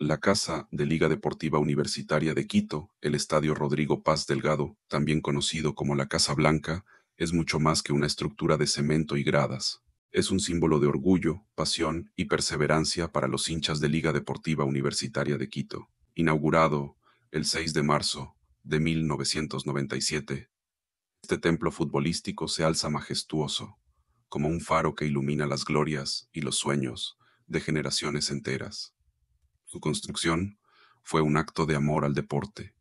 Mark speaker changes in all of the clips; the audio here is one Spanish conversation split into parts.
Speaker 1: La casa de Liga Deportiva Universitaria de Quito, el Estadio Rodrigo Paz Delgado, también conocido como la Casa Blanca, es mucho más que una estructura de cemento y gradas. Es un símbolo de orgullo, pasión y perseverancia para los hinchas de Liga Deportiva Universitaria de Quito. Inaugurado el 6 de marzo de 1997, este templo futbolístico se alza majestuoso, como un faro que ilumina las glorias y los sueños de generaciones enteras. Su construcción fue un acto de amor al deporte,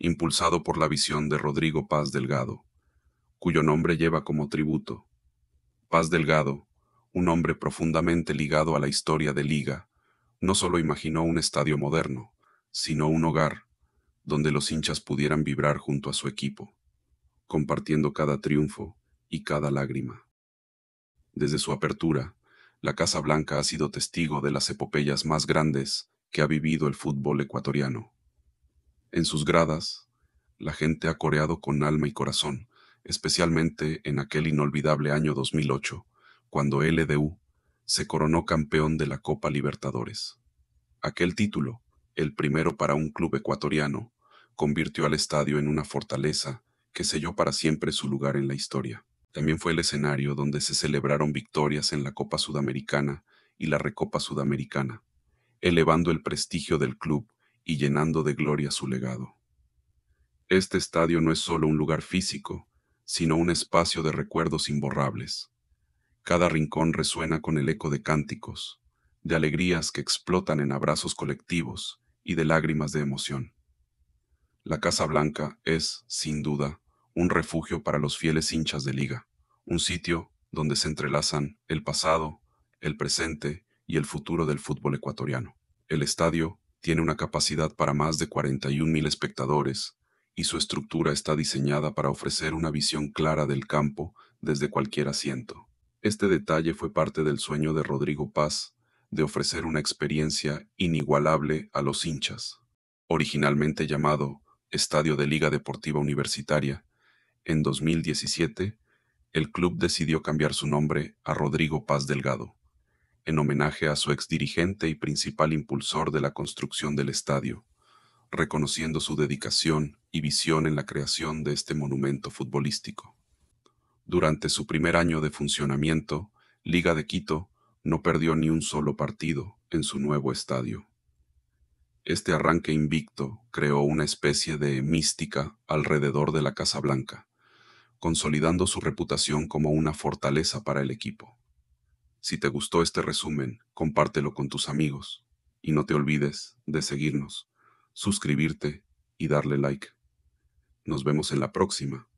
Speaker 1: impulsado por la visión de Rodrigo Paz Delgado, cuyo nombre lleva como tributo. Paz Delgado, un hombre profundamente ligado a la historia de Liga, no solo imaginó un estadio moderno, sino un hogar donde los hinchas pudieran vibrar junto a su equipo, compartiendo cada triunfo y cada lágrima. Desde su apertura, la Casa Blanca ha sido testigo de las epopeyas más grandes que ha vivido el fútbol ecuatoriano. En sus gradas, la gente ha coreado con alma y corazón, especialmente en aquel inolvidable año 2008, cuando LDU se coronó campeón de la Copa Libertadores. Aquel título, el primero para un club ecuatoriano, convirtió al estadio en una fortaleza que selló para siempre su lugar en la historia. También fue el escenario donde se celebraron victorias en la Copa Sudamericana y la Recopa Sudamericana elevando el prestigio del club y llenando de gloria su legado. Este estadio no es solo un lugar físico, sino un espacio de recuerdos imborrables. Cada rincón resuena con el eco de cánticos, de alegrías que explotan en abrazos colectivos y de lágrimas de emoción. La Casa Blanca es, sin duda, un refugio para los fieles hinchas de liga, un sitio donde se entrelazan el pasado, el presente y el futuro del fútbol ecuatoriano. El estadio tiene una capacidad para más de 41.000 espectadores y su estructura está diseñada para ofrecer una visión clara del campo desde cualquier asiento. Este detalle fue parte del sueño de Rodrigo Paz de ofrecer una experiencia inigualable a los hinchas. Originalmente llamado Estadio de Liga Deportiva Universitaria, en 2017 el club decidió cambiar su nombre a Rodrigo Paz Delgado en homenaje a su ex dirigente y principal impulsor de la construcción del estadio, reconociendo su dedicación y visión en la creación de este monumento futbolístico. Durante su primer año de funcionamiento, Liga de Quito no perdió ni un solo partido en su nuevo estadio. Este arranque invicto creó una especie de mística alrededor de la Casa Blanca, consolidando su reputación como una fortaleza para el equipo. Si te gustó este resumen, compártelo con tus amigos y no te olvides de seguirnos, suscribirte y darle like. Nos vemos en la próxima.